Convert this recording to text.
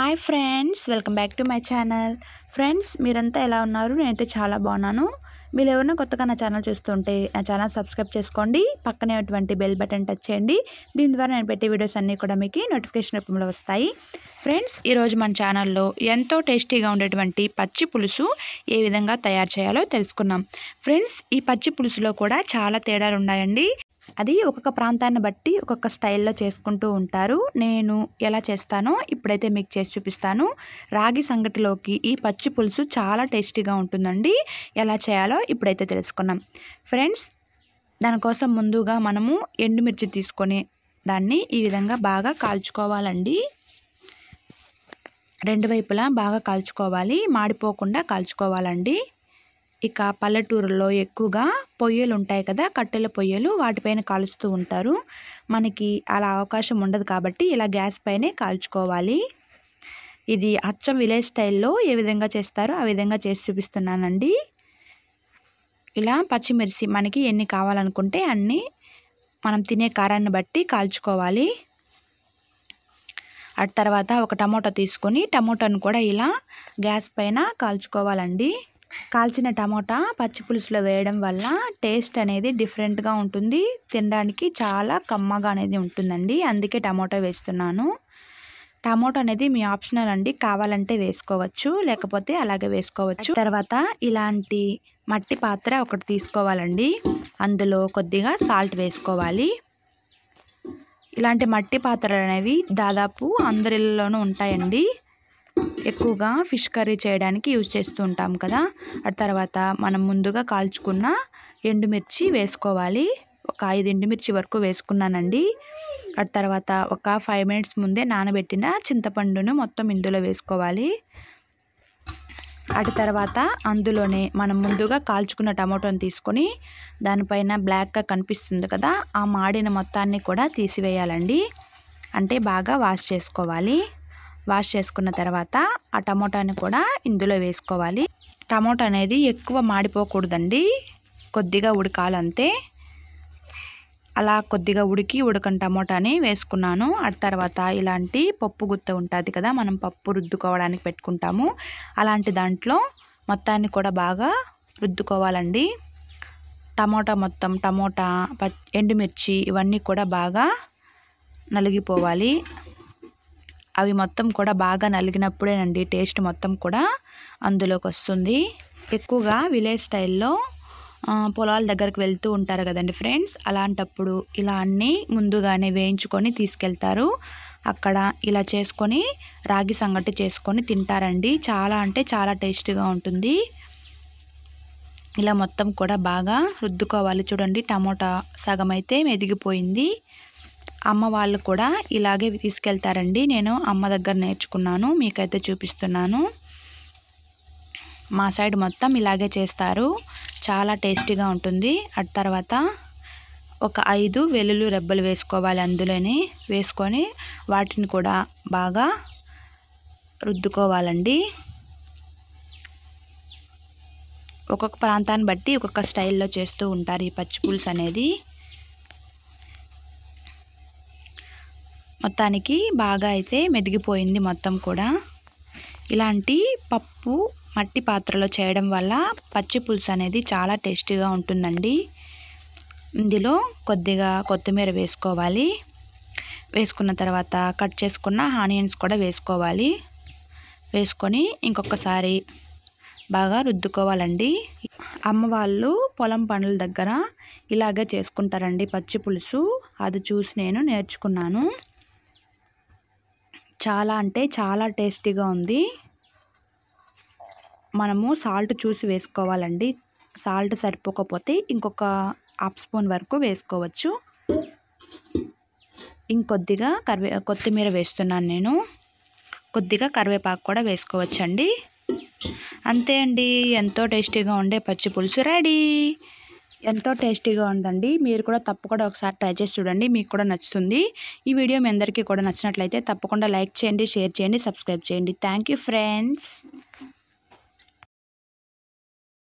hi friends welcome back to my channel friends మీరంతా ఎలా ఉన్నారు నేనైతే చాలా బాగున్నాను మీరు ఎవరైనా కొత్తగా నా ఛానల్ చూస్తుంటే నా ఛానల్ సబ్స్క్రైబ్ చేసుకోండి పక్కనే ఉన్నటువంటి బెల్ బటన్ టచ్ చేయండి దీని ద్వారా నేను పెట్టే వీడియోస్ అన్నీ కూడా మీకు నోటిఫికేషన్ రూపంలో వస్తాయి ఫ్రెండ్స్ ఈరోజు మన ఛానల్లో ఎంతో టేస్టీగా ఉండేటువంటి పచ్చి పులుసు ఏ విధంగా తయారు చేయాలో తెలుసుకున్నాం ఫ్రెండ్స్ ఈ పచ్చి పులుసులో కూడా చాలా తేడాలు ఉన్నాయండి అది ఒక్కొక్క ప్రాంతాన్ని బట్టి ఒక్కొక్క స్టైల్లో చేసుకుంటూ ఉంటారు నేను ఎలా చేస్తానో ఇప్పుడైతే మీకు చేసి చూపిస్తాను రాగి సంగటిలోకి ఈ పచ్చి పులుసు చాలా టేస్టీగా ఉంటుందండి ఎలా చేయాలో ఇప్పుడైతే తెలుసుకున్నాం ఫ్రెండ్స్ దానికోసం ముందుగా మనము ఎండుమిర్చి తీసుకొని దాన్ని ఈ విధంగా బాగా కాల్చుకోవాలండి రెండు వైపులా బాగా కాల్చుకోవాలి మాడిపోకుండా కాల్చుకోవాలండి ఇక పల్లెటూరులో ఎక్కువగా పొయ్యలు ఉంటాయి కదా కట్టెల పొయ్యలు వాటిపైన కాలుస్తూ ఉంటారు మనకి అలా అవకాశం ఉండదు కాబట్టి ఇలా గ్యాస్ పైనే కాల్చుకోవాలి ఇది అచ్చం విలేజ్ స్టైల్లో ఏ విధంగా చేస్తారో ఆ విధంగా చేసి చూపిస్తున్నానండి ఇలా పచ్చిమిర్చి మనకి ఎన్ని కావాలనుకుంటే అన్నీ మనం తినే కారాన్ని బట్టి కాల్చుకోవాలి ఆ తర్వాత ఒక టమోటా తీసుకొని టమోటాను కూడా ఇలా గ్యాస్ పైన కాల్చుకోవాలండి కాల్చిన టమోటా పచ్చి పులుసులో వేయడం వల్ల టేస్ట్ అనేది డిఫరెంట్గా ఉంటుంది తినడానికి చాలా కమ్మగా అనేది ఉంటుందండి అందుకే టమోటా వేస్తున్నాను టమోటా అనేది మీ ఆప్షనల్ అండి కావాలంటే వేసుకోవచ్చు లేకపోతే అలాగే వేసుకోవచ్చు తర్వాత ఇలాంటి మట్టి పాత్ర ఒకటి తీసుకోవాలండి అందులో కొద్దిగా సాల్ట్ వేసుకోవాలి ఇలాంటి మట్టి పాత్రలు అనేవి దాదాపు అందరిలోనూ ఉంటాయండి ఎక్కువగా ఫిష్ కర్రీ చేయడానికి యూజ్ చేస్తూ ఉంటాం కదా ఆ తర్వాత మనం ముందుగా కాల్చుకున్న ఎండుమిర్చి వేసుకోవాలి ఒక ఐదు ఎండుమిర్చి వరకు వేసుకున్నానండి ఆ తర్వాత ఒక ఫైవ్ మినిట్స్ ముందే నానబెట్టిన చింతపండును మొత్తం ఇందులో వేసుకోవాలి అటు తర్వాత అందులోనే మనం ముందుగా కాల్చుకున్న టమాటోని తీసుకొని దానిపైన బ్లాక్గా కనిపిస్తుంది కదా ఆ మాడిన మొత్తాన్ని కూడా తీసివేయాలండి అంటే బాగా వాష్ చేసుకోవాలి వాష్ చేసుకున్న తర్వాత ఆ టమోటాని కూడా ఇందులో వేసుకోవాలి టమోటా అనేది ఎక్కువ మాడిపోకూడదండి కొద్దిగా ఉడకాలంతే అలా కొద్దిగా ఉడికి ఉడకని టమోటాని వేసుకున్నాను ఆ తర్వాత ఇలాంటి పప్పు గుత్త ఉంటుంది కదా మనం పప్పు రుద్దుకోవడానికి పెట్టుకుంటాము అలాంటి దాంట్లో మొత్తాన్ని కూడా బాగా రుద్దుకోవాలండి టమోటా మొత్తం టమోటా ఎండుమిర్చి ఇవన్నీ కూడా బాగా నలిగిపోవాలి అవి మొత్తం కూడా బాగా నలిగినప్పుడేనండి టేస్ట్ మొత్తం కూడా అందులోకి వస్తుంది ఎక్కువగా విలేజ్ స్టైల్లో పొలాల దగ్గరకు వెళ్తూ ఉంటారు కదండి ఫ్రెండ్స్ అలాంటప్పుడు ఇలా అన్నీ ముందుగానే వేయించుకొని తీసుకెళ్తారు అక్కడ ఇలా చేసుకొని రాగి సంగటి చేసుకొని తింటారండి చాలా అంటే చాలా టేస్టీగా ఉంటుంది ఇలా మొత్తం కూడా బాగా రుద్దుకోవాలి చూడండి టమోటా సగం అయితే మెదిగిపోయింది అమ్మ వాళ్ళు కూడా ఇలాగే తీసుకెళ్తారండి నేను అమ్మ దగ్గర నేర్చుకున్నాను మీకైతే చూపిస్తున్నాను మా సైడ్ మొత్తం ఇలాగే చేస్తారు చాలా టేస్టీగా ఉంటుంది అటు తర్వాత ఒక ఐదు వెల్లులు రెబ్బలు వేసుకోవాలి అందులోనే వేసుకొని వాటిని కూడా బాగా రుద్దుకోవాలండి ఒక్కొక్క ప్రాంతాన్ని బట్టి ఒక్కొక్క స్టైల్లో చేస్తూ ఉంటారు ఈ పచ్చి పులుసు అనేది మొత్తానికి బాగా అయితే మెదిగిపోయింది మొత్తం కూడా ఇలాంటి పప్పు మట్టి పాత్రలో చేయడం వల్ల పచ్చి పులుసు అనేది చాలా టేస్టీగా ఉంటుందండి ఇందులో కొద్దిగా కొత్తిమీర వేసుకోవాలి వేసుకున్న తర్వాత కట్ చేసుకున్న ఆనియన్స్ కూడా వేసుకోవాలి వేసుకొని ఇంకొకసారి బాగా రుద్దుకోవాలండి అమ్మవాళ్ళు పొలం పనుల దగ్గర ఇలాగే చేసుకుంటారండి పచ్చి పులుసు అది చూసి నేను నేర్చుకున్నాను చాలా అంటే చాలా టేస్టీగా ఉంది మనము సాల్ట్ చూసి వేసుకోవాలండి సాల్ట్ సరిపోకపోతే ఇంకొక హాఫ్ స్పూన్ వరకు వేసుకోవచ్చు ఇంకొద్దిగా కరివే కొత్తిమీర వేస్తున్నాను నేను కొద్దిగా కరివేపాకు కూడా వేసుకోవచ్చండి అంతే అండి ఎంతో టేస్టీగా ఉండే పచ్చి పులుసు రెడీ ఎంతో టేస్టీగా ఉందండి మీరు కూడా తప్పకుండా ఒకసారి ట్రై చేసి చూడండి మీకు కూడా నచ్చుతుంది ఈ వీడియో మీ అందరికీ కూడా నచ్చినట్లయితే తప్పకుండా లైక్ చేయండి షేర్ చేయండి సబ్స్క్రైబ్ చేయండి థ్యాంక్ ఫ్రెండ్స్